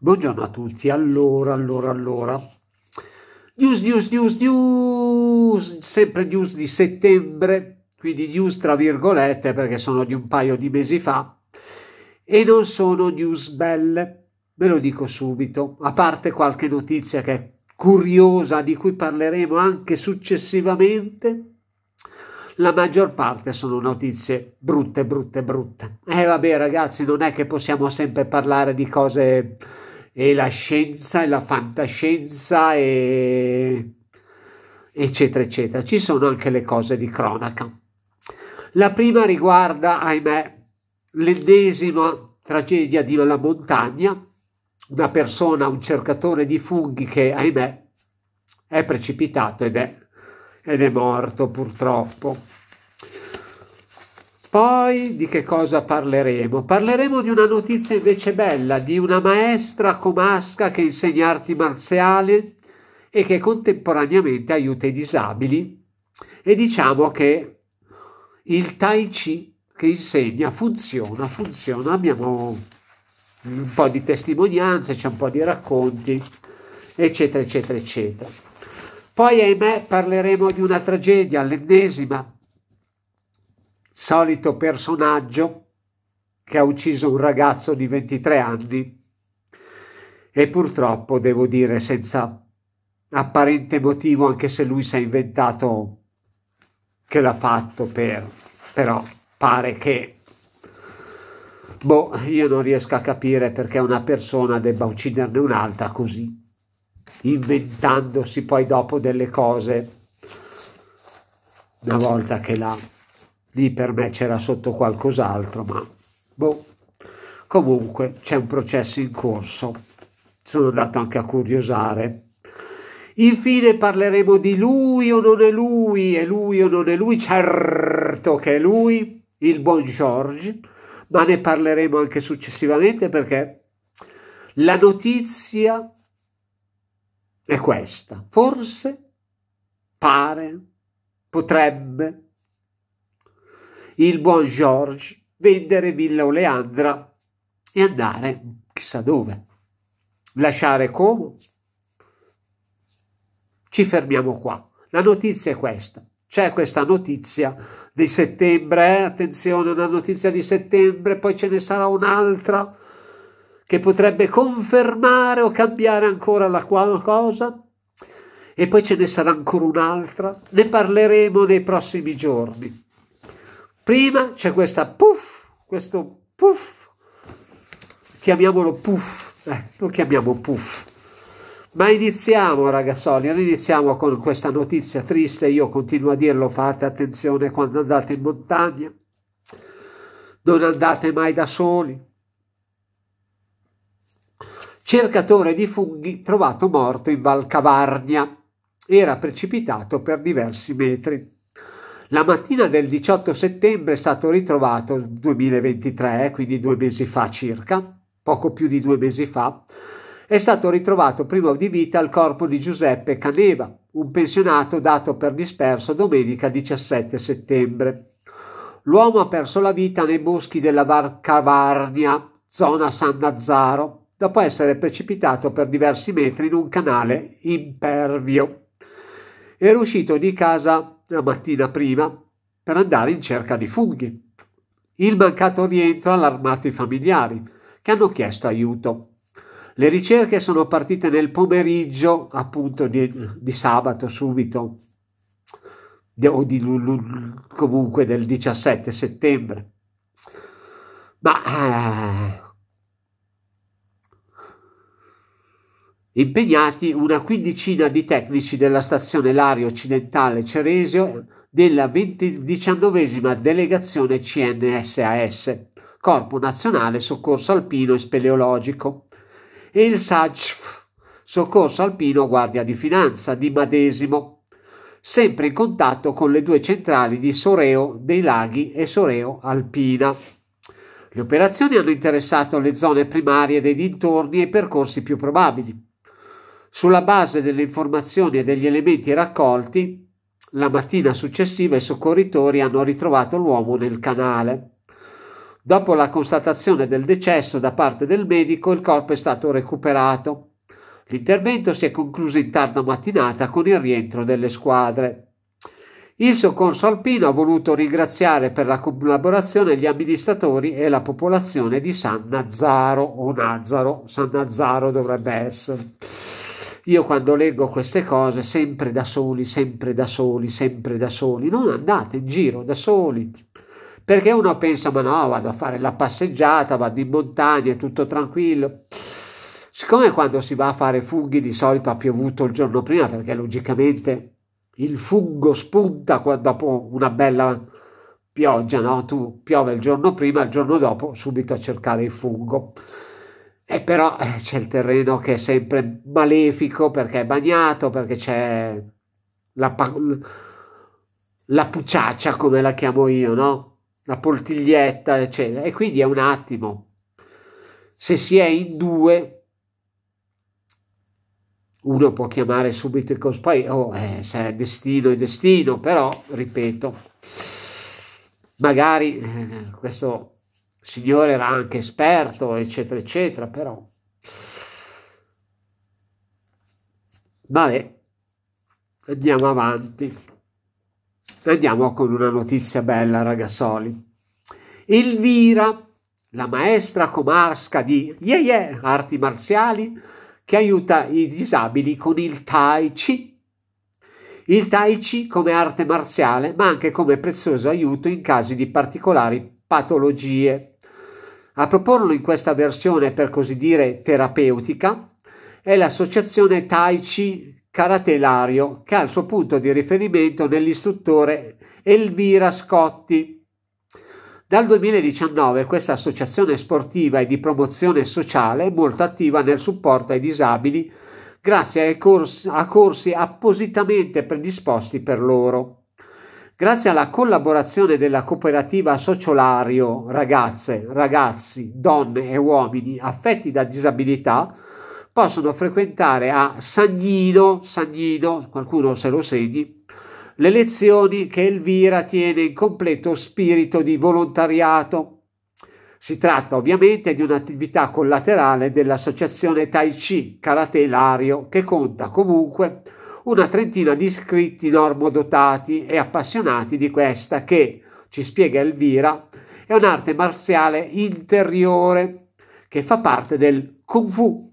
Buongiorno a tutti, allora, allora, allora. News, news, news, news, sempre news di settembre, quindi news tra virgolette perché sono di un paio di mesi fa e non sono news belle, ve lo dico subito, a parte qualche notizia che è curiosa di cui parleremo anche successivamente la maggior parte sono notizie brutte, brutte, brutte. E eh, vabbè ragazzi, non è che possiamo sempre parlare di cose e la scienza e la fantascienza e eccetera, eccetera. Ci sono anche le cose di cronaca. La prima riguarda, ahimè, l'ennesima tragedia di una montagna, una persona, un cercatore di funghi che, ahimè, è precipitato ed è ed è morto purtroppo. Poi di che cosa parleremo? Parleremo di una notizia invece bella, di una maestra comasca che insegna arti marziali e che contemporaneamente aiuta i disabili e diciamo che il tai chi che insegna funziona, funziona, abbiamo un po' di testimonianze, c'è un po' di racconti, eccetera, eccetera, eccetera. Poi, ahimè, parleremo di una tragedia, l'ennesima. Solito personaggio che ha ucciso un ragazzo di 23 anni e purtroppo, devo dire, senza apparente motivo, anche se lui si è inventato che l'ha fatto per... però pare che boh, io non riesco a capire perché una persona debba ucciderne un'altra così inventandosi poi dopo delle cose una volta che la lì per me c'era sotto qualcos'altro ma boh comunque c'è un processo in corso sono andato anche a curiosare infine parleremo di lui o non è lui è lui o non è lui certo che è lui il buon George ma ne parleremo anche successivamente perché la notizia è questa. Forse, pare, potrebbe il buon George vendere Villa Oleandra e andare chissà dove. Lasciare Como? Ci fermiamo qua. La notizia è questa. C'è questa notizia di settembre, eh? attenzione, una notizia di settembre, poi ce ne sarà un'altra che potrebbe confermare o cambiare ancora la cosa? E poi ce ne sarà ancora un'altra, ne parleremo nei prossimi giorni. Prima c'è questa puff, questo puff, chiamiamolo puff, eh, non chiamiamo puff. Ma iniziamo ragazzoli, iniziamo con questa notizia triste, io continuo a dirlo, fate attenzione quando andate in montagna, non andate mai da soli, cercatore di funghi trovato morto in Valcavarnia. Era precipitato per diversi metri. La mattina del 18 settembre è stato ritrovato, 2023, quindi due mesi fa circa, poco più di due mesi fa, è stato ritrovato prima di vita il corpo di Giuseppe Caneva, un pensionato dato per disperso domenica 17 settembre. L'uomo ha perso la vita nei boschi della Varcavarnia, zona San Nazzaro, dopo essere precipitato per diversi metri in un canale impervio. Era uscito di casa la mattina prima per andare in cerca di funghi. Il mancato rientro ha allarmato i familiari, che hanno chiesto aiuto. Le ricerche sono partite nel pomeriggio, appunto, di, di sabato subito, o di, comunque del 17 settembre. Ma eh, impegnati una quindicina di tecnici della stazione Lario Occidentale Ceresio della 19esima delegazione CNSAS, Corpo Nazionale Soccorso Alpino e Speleologico, e il SAGF, Soccorso Alpino Guardia di Finanza di Madesimo, sempre in contatto con le due centrali di Soreo dei Laghi e Soreo Alpina. Le operazioni hanno interessato le zone primarie dei dintorni e i percorsi più probabili sulla base delle informazioni e degli elementi raccolti, la mattina successiva i soccorritori hanno ritrovato l'uomo nel canale. Dopo la constatazione del decesso da parte del medico, il corpo è stato recuperato. L'intervento si è concluso in tarda mattinata con il rientro delle squadre. Il soccorso alpino ha voluto ringraziare per la collaborazione gli amministratori e la popolazione di San Nazzaro o Nazzaro, San Nazzaro dovrebbe essere. Io quando leggo queste cose, sempre da soli, sempre da soli, sempre da soli, non andate in giro da soli. Perché uno pensa, ma no, vado a fare la passeggiata, vado in montagna, è tutto tranquillo. Siccome quando si va a fare funghi di solito ha piovuto il giorno prima, perché logicamente il fungo spunta quando dopo una bella pioggia, no? Tu piove il giorno prima, il giorno dopo subito a cercare il fungo. E eh, però eh, c'è il terreno che è sempre malefico perché è bagnato, perché c'è la, la pucciaccia, come la chiamo io, no? La poltiglietta, eccetera. E quindi è un attimo. Se si è in due, uno può chiamare subito il cosplay, oh, eh, se è destino è destino, però, ripeto, magari eh, questo signore era anche esperto, eccetera, eccetera, però... Vabbè, andiamo avanti. Andiamo con una notizia bella, ragazzoli. Elvira, la maestra comasca di yeah, yeah, arti marziali, che aiuta i disabili con il Tai Chi. Il Tai Chi come arte marziale, ma anche come prezioso aiuto in casi di particolari patologie. A proporlo in questa versione, per così dire, terapeutica, è l'associazione Tai Chi Karate che ha il suo punto di riferimento nell'istruttore Elvira Scotti. Dal 2019 questa associazione sportiva e di promozione sociale è molto attiva nel supporto ai disabili grazie a corsi, a corsi appositamente predisposti per loro. Grazie alla collaborazione della cooperativa Sociolario ragazze, ragazzi, donne e uomini affetti da disabilità possono frequentare a Sagnino, Sagnino, qualcuno se lo segni, le lezioni che Elvira tiene in completo spirito di volontariato. Si tratta ovviamente di un'attività collaterale dell'associazione Tai Chi Karate Lario che conta comunque una trentina di iscritti normodotati e appassionati di questa che, ci spiega Elvira, è un'arte marziale interiore che fa parte del Kung Fu.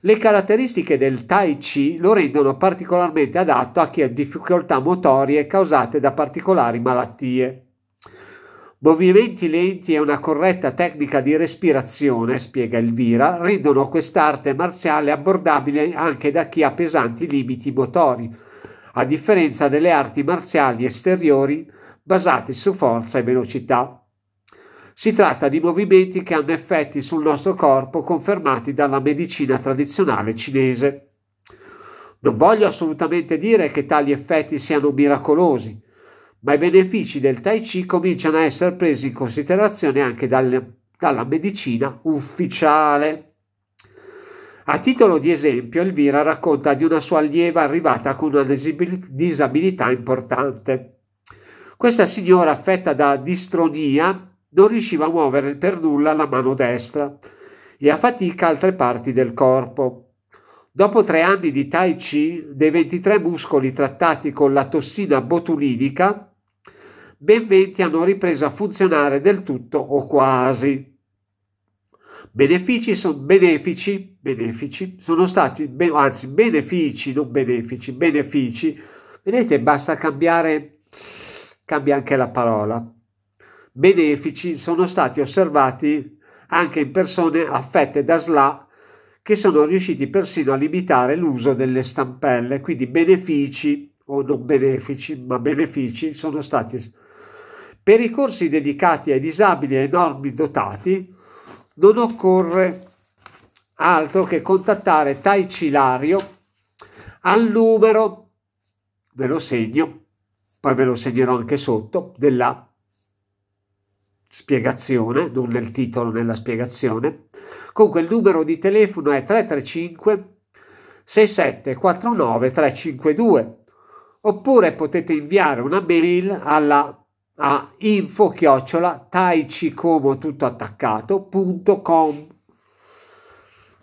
Le caratteristiche del Tai Chi lo rendono particolarmente adatto a chi ha difficoltà motorie causate da particolari malattie. Movimenti lenti e una corretta tecnica di respirazione, spiega Elvira, rendono quest'arte marziale abbordabile anche da chi ha pesanti limiti motori, a differenza delle arti marziali esteriori basate su forza e velocità. Si tratta di movimenti che hanno effetti sul nostro corpo confermati dalla medicina tradizionale cinese. Non voglio assolutamente dire che tali effetti siano miracolosi, ma i benefici del Tai Chi cominciano a essere presi in considerazione anche dal, dalla medicina ufficiale. A titolo di esempio, Elvira racconta di una sua allieva arrivata con una disabilità importante. Questa signora, affetta da distronia, non riusciva a muovere per nulla la mano destra e a fatica altre parti del corpo. Dopo tre anni di Tai Chi, dei 23 muscoli trattati con la tossina botulinica, ben 20 hanno ripreso a funzionare del tutto o quasi. Benefici, sono benefici, benefici sono stati, anzi benefici, non benefici, benefici, vedete basta cambiare, cambia anche la parola, benefici sono stati osservati anche in persone affette da SLA che sono riusciti persino a limitare l'uso delle stampelle, quindi benefici o non benefici, ma benefici sono stati per i corsi dedicati ai disabili e ai normi dotati non occorre altro che contattare Tai Cilario al numero, ve lo segno, poi ve lo segnerò anche sotto, della spiegazione, non nel titolo, nella spiegazione. Comunque il numero di telefono è 335 6749 352 oppure potete inviare una mail alla a info chiocciola taicicomo tutto attaccato.com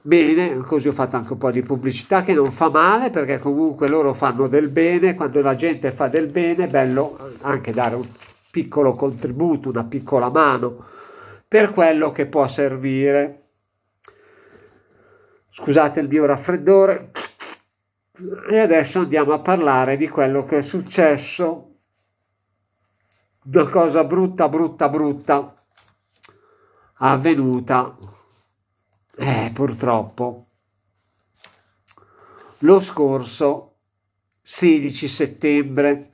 bene così ho fatto anche un po' di pubblicità che non fa male perché comunque loro fanno del bene quando la gente fa del bene è bello anche dare un piccolo contributo una piccola mano per quello che può servire scusate il mio raffreddore e adesso andiamo a parlare di quello che è successo una cosa brutta, brutta, brutta avvenuta, eh, purtroppo, lo scorso 16 settembre.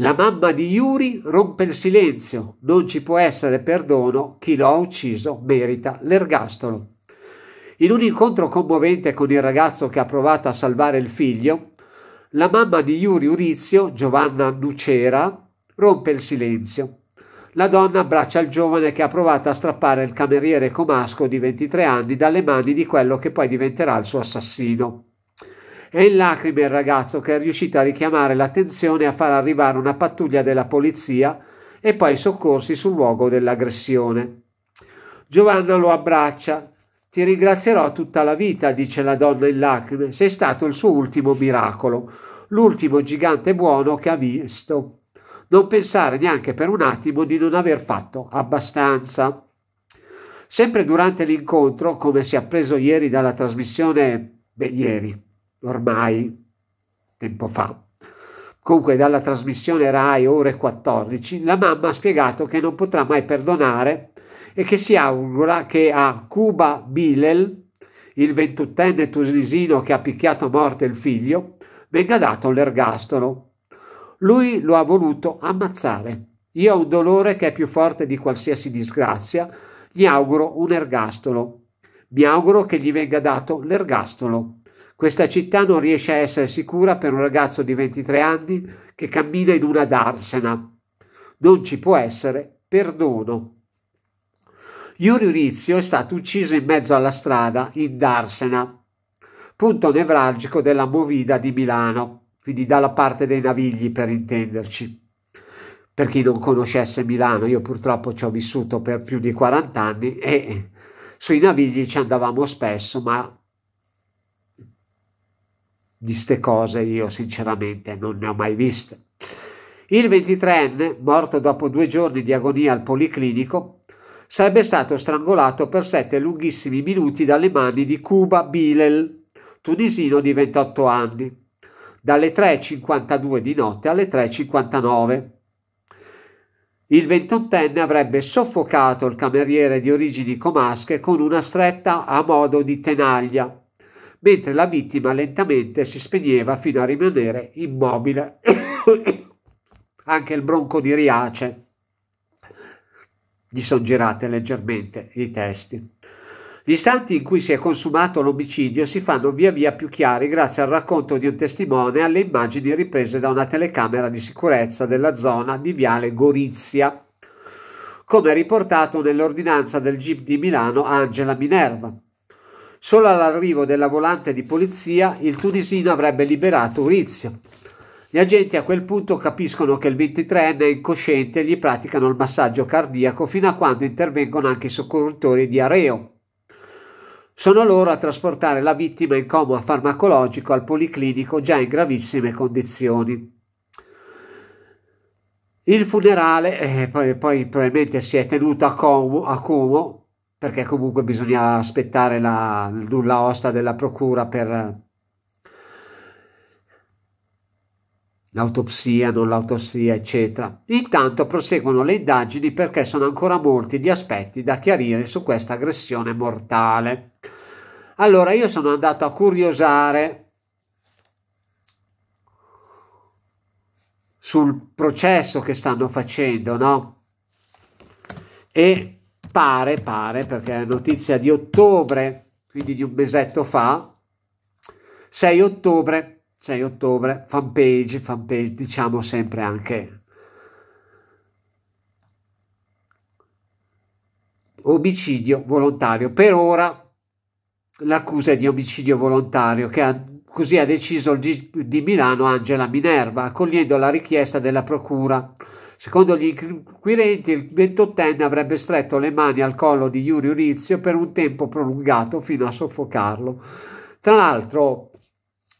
La mamma di Yuri rompe il silenzio, non ci può essere perdono, chi lo ha ucciso merita l'ergastolo. In un incontro commovente con il ragazzo che ha provato a salvare il figlio, la mamma di Yuri Urizio, Giovanna Nucera, rompe il silenzio. La donna abbraccia il giovane che ha provato a strappare il cameriere comasco di 23 anni dalle mani di quello che poi diventerà il suo assassino. È in lacrime il ragazzo che è riuscito a richiamare l'attenzione e a far arrivare una pattuglia della polizia e poi soccorsi sul luogo dell'aggressione. Giovanna lo abbraccia, ti ringrazierò tutta la vita, dice la donna in lacrime, sei stato il suo ultimo miracolo, l'ultimo gigante buono che ha visto. Non pensare neanche per un attimo di non aver fatto abbastanza. Sempre durante l'incontro, come si è appreso ieri dalla trasmissione, beh, ieri, ormai, tempo fa, comunque dalla trasmissione RAI ore 14, la mamma ha spiegato che non potrà mai perdonare e che si augura che a Cuba Bilel, il ventottenne tunisino che ha picchiato a morte il figlio, venga dato l'ergastolo. Lui lo ha voluto ammazzare. Io ho un dolore che è più forte di qualsiasi disgrazia, gli auguro un ergastolo. Mi auguro che gli venga dato l'ergastolo. Questa città non riesce a essere sicura per un ragazzo di 23 anni che cammina in una darsena. Non ci può essere perdono. Iurizio è stato ucciso in mezzo alla strada in Darsena, punto nevralgico della Movida di Milano, quindi dalla parte dei Navigli per intenderci. Per chi non conoscesse Milano, io purtroppo ci ho vissuto per più di 40 anni e sui Navigli ci andavamo spesso, ma di ste cose io sinceramente non ne ho mai viste. Il 23enne, morto dopo due giorni di agonia al policlinico, sarebbe stato strangolato per sette lunghissimi minuti dalle mani di Cuba Bilel, tunisino di 28 anni, dalle 3.52 di notte alle 3.59. Il ventottenne avrebbe soffocato il cameriere di origini comasche con una stretta a modo di tenaglia, mentre la vittima lentamente si spegneva fino a rimanere immobile. Anche il bronco di Riace gli soggerate leggermente i testi. Gli istanti in cui si è consumato l'omicidio si fanno via via più chiari grazie al racconto di un testimone e alle immagini riprese da una telecamera di sicurezza della zona di Viale Gorizia, come riportato nell'ordinanza del GIP di Milano Angela Minerva. Solo all'arrivo della volante di polizia il tunisino avrebbe liberato Urizia. Gli agenti a quel punto capiscono che il 23enne è incosciente e gli praticano il massaggio cardiaco fino a quando intervengono anche i soccorritori di Areo. Sono loro a trasportare la vittima in coma farmacologico al policlinico già in gravissime condizioni. Il funerale eh, poi, poi, probabilmente si è tenuto a Como, a Como perché comunque bisognava aspettare la nulla osta della procura per, l'autopsia, non l'autopsia, eccetera. Intanto proseguono le indagini perché sono ancora molti gli aspetti da chiarire su questa aggressione mortale. Allora io sono andato a curiosare sul processo che stanno facendo, no? E pare, pare, perché è notizia di ottobre, quindi di un mesetto fa, 6 ottobre 6 ottobre, fanpage, fanpage, diciamo sempre anche omicidio volontario. Per ora l'accusa è di omicidio volontario che ha, così ha deciso il G di Milano Angela Minerva, accogliendo la richiesta della procura. Secondo gli inquirenti, il 28enne avrebbe stretto le mani al collo di Iurio Rizio per un tempo prolungato fino a soffocarlo. Tra l'altro,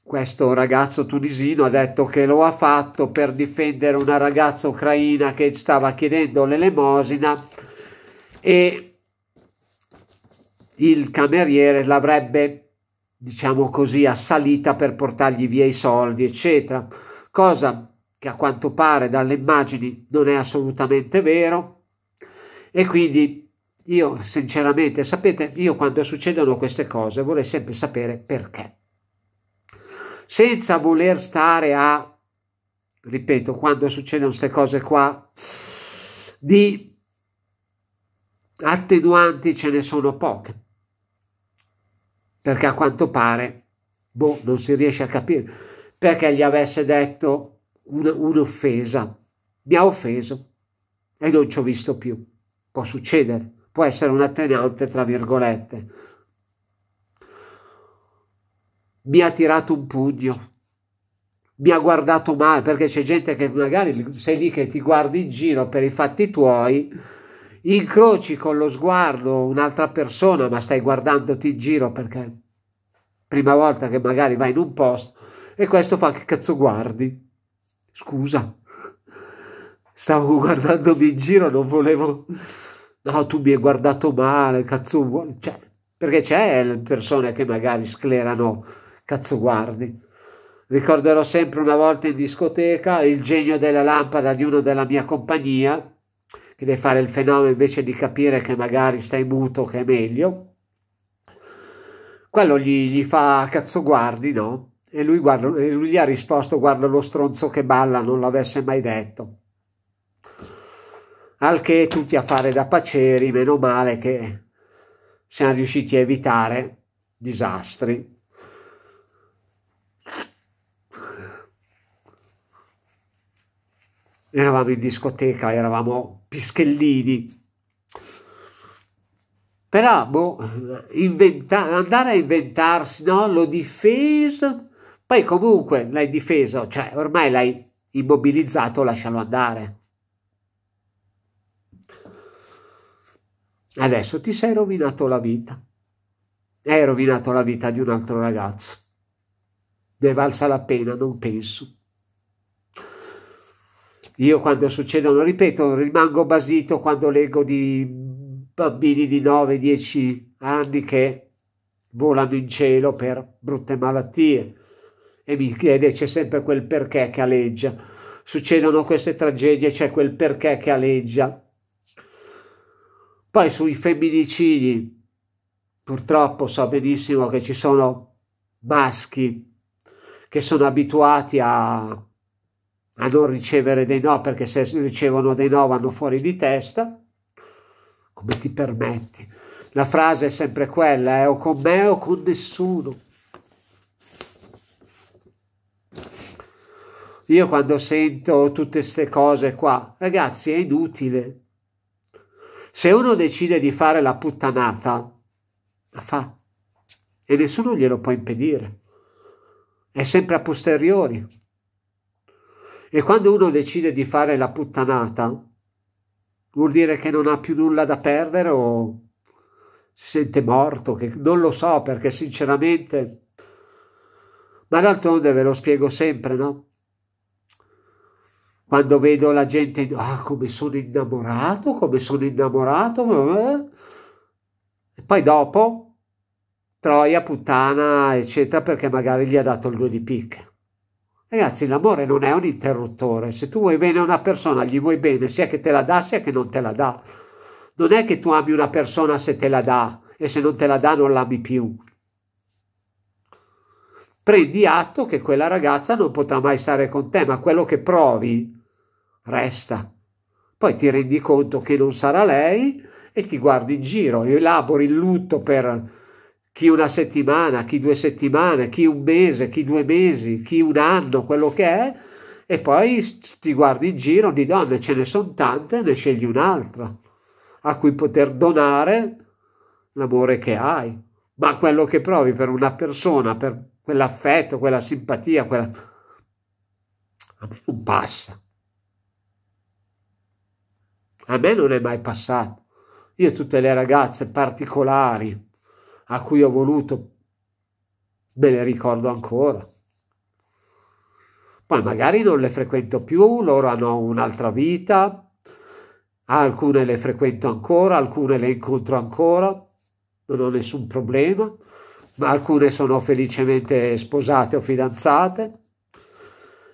questo ragazzo tunisino ha detto che lo ha fatto per difendere una ragazza ucraina che stava chiedendo l'elemosina e il cameriere l'avrebbe, diciamo così, assalita per portargli via i soldi, eccetera. Cosa che a quanto pare dalle immagini non è assolutamente vero e quindi io sinceramente, sapete, io quando succedono queste cose vorrei sempre sapere perché senza voler stare a, ripeto, quando succedono queste cose qua, di attenuanti ce ne sono poche, perché a quanto pare, boh, non si riesce a capire, perché gli avesse detto un'offesa, mi ha offeso e non ci ho visto più, può succedere, può essere un attenuante tra virgolette, mi ha tirato un pugno, mi ha guardato male, perché c'è gente che magari sei lì che ti guardi in giro per i fatti tuoi, incroci con lo sguardo un'altra persona, ma stai guardandoti in giro perché prima volta che magari vai in un posto e questo fa che cazzo guardi. Scusa, stavo guardandomi in giro, non volevo... No, tu mi hai guardato male, cazzo vuoi? Cioè, perché c'è persone che magari sclerano cazzo guardi. Ricorderò sempre una volta in discoteca il genio della lampada di uno della mia compagnia, che deve fare il fenomeno invece di capire che magari stai muto, che è meglio. Quello gli, gli fa cazzo guardi, no? E lui, guarda, e lui gli ha risposto guarda lo stronzo che balla, non l'avesse mai detto. Al che tutti a fare da paceri, meno male che siamo riusciti a evitare disastri. eravamo in discoteca, eravamo pischellini. Però boh, inventa- andare a inventarsi, no? L'ho difesa, poi comunque l'hai difeso, cioè ormai l'hai immobilizzato, lascialo andare. Adesso ti sei rovinato la vita. Hai rovinato la vita di un altro ragazzo. Ne è valsa la pena, non penso. Io quando succedono, ripeto, rimango basito quando leggo di bambini di 9-10 anni che volano in cielo per brutte malattie e mi chiede c'è sempre quel perché che aleggia. Succedono queste tragedie, c'è quel perché che aleggia. Poi sui femminicidi, purtroppo so benissimo che ci sono maschi che sono abituati a a non ricevere dei no perché se ricevono dei no vanno fuori di testa. Come ti permetti? La frase è sempre quella, eh, o con me o con nessuno. Io quando sento tutte queste cose qua, ragazzi, è inutile. Se uno decide di fare la puttanata, la fa. E nessuno glielo può impedire. È sempre a posteriori. E quando uno decide di fare la puttanata, vuol dire che non ha più nulla da perdere o si sente morto, che non lo so perché sinceramente... Ma d'altronde ve lo spiego sempre, no? Quando vedo la gente, ah, come sono innamorato, come sono innamorato, eh? e poi dopo, troia, puttana, eccetera, perché magari gli ha dato il due di picche. Ragazzi, l'amore non è un interruttore. Se tu vuoi bene a una persona, gli vuoi bene sia che te la dà sia che non te la dà. Non è che tu ami una persona se te la dà e se non te la dà non l'ami più. Prendi atto che quella ragazza non potrà mai stare con te, ma quello che provi resta. Poi ti rendi conto che non sarà lei e ti guardi in giro, elabori il lutto per chi una settimana, chi due settimane, chi un mese, chi due mesi, chi un anno, quello che è, e poi ti guardi in giro di donne, ce ne sono tante, ne scegli un'altra a cui poter donare l'amore che hai, ma quello che provi per una persona, per quell'affetto, quella simpatia, quella... a me non passa. A me non è mai passato. Io tutte le ragazze particolari, a cui ho voluto, me le ricordo ancora. Poi magari non le frequento più, loro hanno un'altra vita, alcune le frequento ancora, alcune le incontro ancora, non ho nessun problema, ma alcune sono felicemente sposate o fidanzate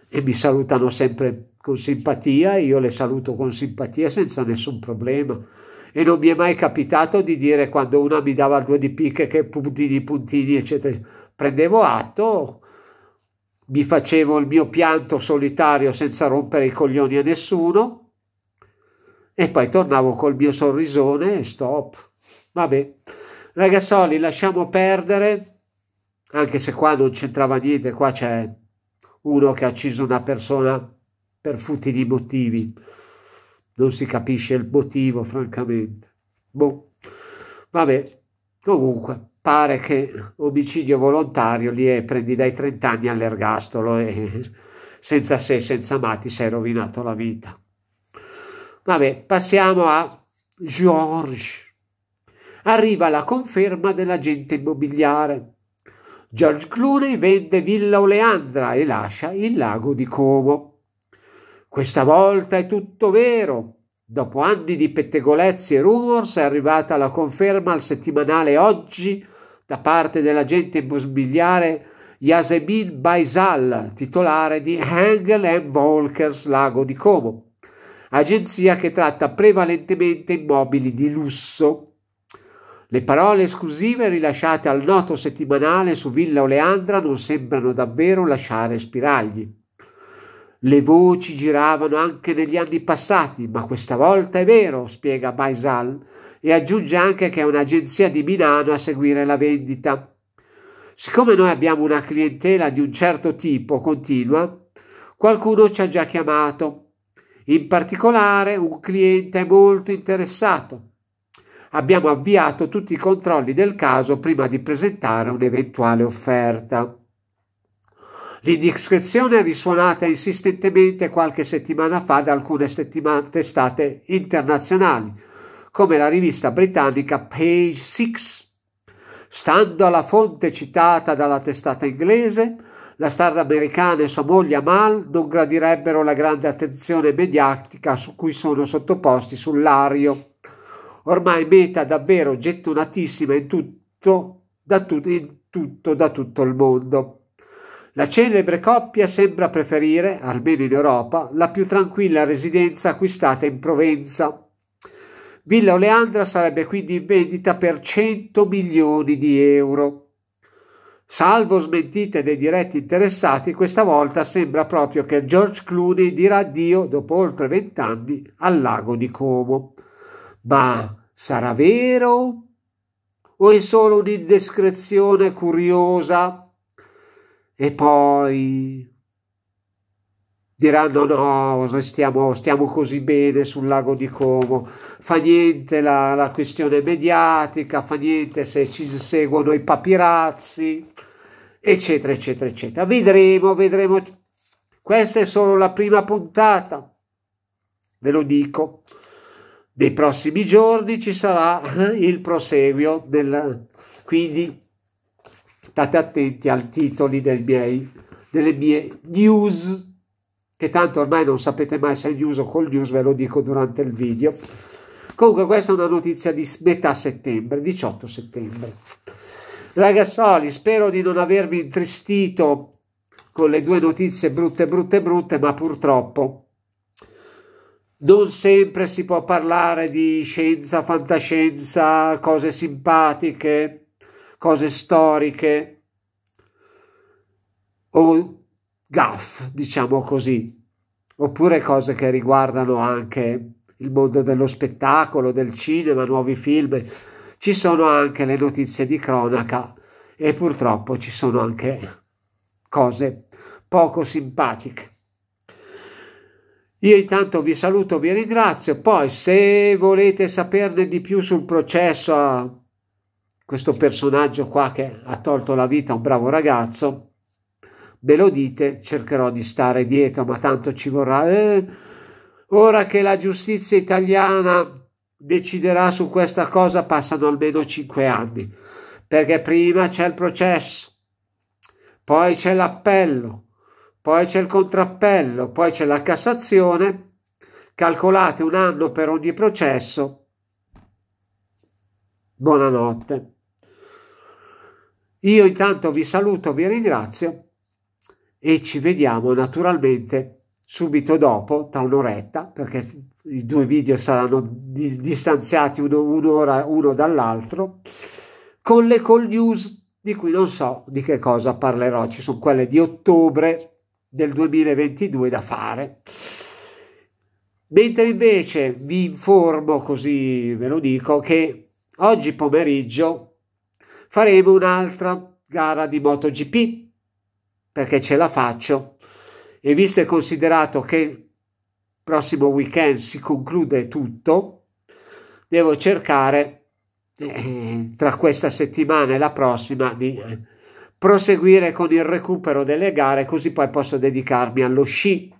e mi salutano sempre con simpatia, io le saluto con simpatia senza nessun problema e non mi è mai capitato di dire quando una mi dava due di picche che puntini, puntini, eccetera. Prendevo atto, mi facevo il mio pianto solitario senza rompere i coglioni a nessuno e poi tornavo col mio sorrisone e stop. Vabbè, ragazzoli, lasciamo perdere, anche se qua non c'entrava niente, qua c'è uno che ha ucciso una persona per futili motivi non si capisce il motivo, francamente. Boh. Vabbè, comunque, pare che omicidio volontario li è, prendi dai 30 anni all'ergastolo e eh, senza sé, senza ma ti sei rovinato la vita. Vabbè, passiamo a George. Arriva la conferma dell'agente immobiliare. George Clooney vende Villa Oleandra e lascia il lago di Como. Questa volta è tutto vero. Dopo anni di pettegolezzi e rumors è arrivata la conferma al settimanale Oggi da parte dell'agente immobiliare Yasemin Baisal, titolare di Hengel Volkers Lago di Como, agenzia che tratta prevalentemente immobili di lusso. Le parole esclusive rilasciate al noto settimanale su Villa Oleandra non sembrano davvero lasciare spiragli. Le voci giravano anche negli anni passati, ma questa volta è vero, spiega Baisal e aggiunge anche che è un'agenzia di Milano a seguire la vendita. Siccome noi abbiamo una clientela di un certo tipo, continua, qualcuno ci ha già chiamato. In particolare un cliente è molto interessato. Abbiamo avviato tutti i controlli del caso prima di presentare un'eventuale offerta. L'indiscrezione è risuonata insistentemente qualche settimana fa da alcune testate internazionali, come la rivista britannica Page Six. Stando alla fonte citata dalla testata inglese, la star americana e sua moglie Amal non gradirebbero la grande attenzione mediatica su cui sono sottoposti sull'ario. Ormai meta davvero gettonatissima in tutto, da, tu, in tutto, da tutto il mondo. La celebre coppia sembra preferire, almeno in Europa, la più tranquilla residenza acquistata in Provenza. Villa Oleandra sarebbe quindi in vendita per 100 milioni di euro. Salvo smentite dei diretti interessati, questa volta sembra proprio che George Clooney dirà addio dopo oltre vent'anni al lago di Como. Ma sarà vero? O è solo un'indiscrezione curiosa? e poi diranno no, stiamo, stiamo, così bene sul lago di Como, fa niente la, la questione mediatica, fa niente se ci seguono i papirazzi, eccetera, eccetera, eccetera. Vedremo, vedremo. Questa è solo la prima puntata, ve lo dico. Nei prossimi giorni ci sarà il proseguio, del, quindi state attenti ai titoli miei, delle mie news, che tanto ormai non sapete mai se è news o col news, ve lo dico durante il video. Comunque questa è una notizia di metà settembre, 18 settembre. Ragazzoli, spero di non avervi intristito con le due notizie brutte, brutte, brutte, ma purtroppo non sempre si può parlare di scienza, fantascienza, cose simpatiche, cose storiche o gaff, diciamo così, oppure cose che riguardano anche il mondo dello spettacolo, del cinema, nuovi film. Ci sono anche le notizie di cronaca e purtroppo ci sono anche cose poco simpatiche. Io intanto vi saluto, vi ringrazio, poi se volete saperne di più sul processo a questo personaggio qua che ha tolto la vita a un bravo ragazzo, me lo dite, cercherò di stare dietro, ma tanto ci vorrà. Eh, ora che la giustizia italiana deciderà su questa cosa passano almeno cinque anni, perché prima c'è il processo, poi c'è l'appello, poi c'è il contrappello, poi c'è la Cassazione, calcolate un anno per ogni processo. Buonanotte. Io intanto vi saluto, vi ringrazio e ci vediamo naturalmente subito dopo, tra un'oretta, perché i due video saranno di distanziati un'ora uno, uno dall'altro, con le call news di cui non so di che cosa parlerò, ci sono quelle di ottobre del 2022 da fare. Mentre invece vi informo, così ve lo dico, che oggi pomeriggio faremo un'altra gara di MotoGP perché ce la faccio e visto e considerato che il prossimo weekend si conclude tutto devo cercare eh, tra questa settimana e la prossima di eh, proseguire con il recupero delle gare così poi posso dedicarmi allo sci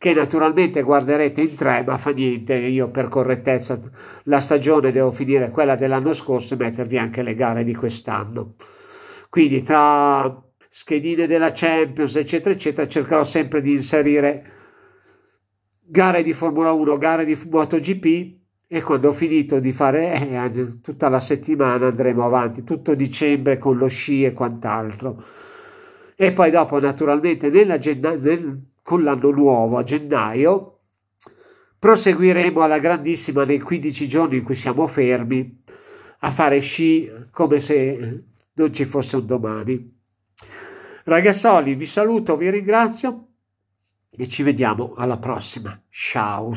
che naturalmente guarderete in tre, ma fa niente, io per correttezza la stagione devo finire quella dell'anno scorso e mettervi anche le gare di quest'anno. Quindi tra schedine della Champions, eccetera, eccetera, cercherò sempre di inserire gare di Formula 1, gare di MotoGP e quando ho finito di fare eh, tutta la settimana andremo avanti, tutto dicembre con lo sci e quant'altro. E poi dopo naturalmente nella, nel, con l'anno nuovo a gennaio, proseguiremo alla grandissima nei 15 giorni in cui siamo fermi a fare sci come se non ci fosse un domani. Ragazzoli, vi saluto, vi ringrazio e ci vediamo alla prossima. Ciao!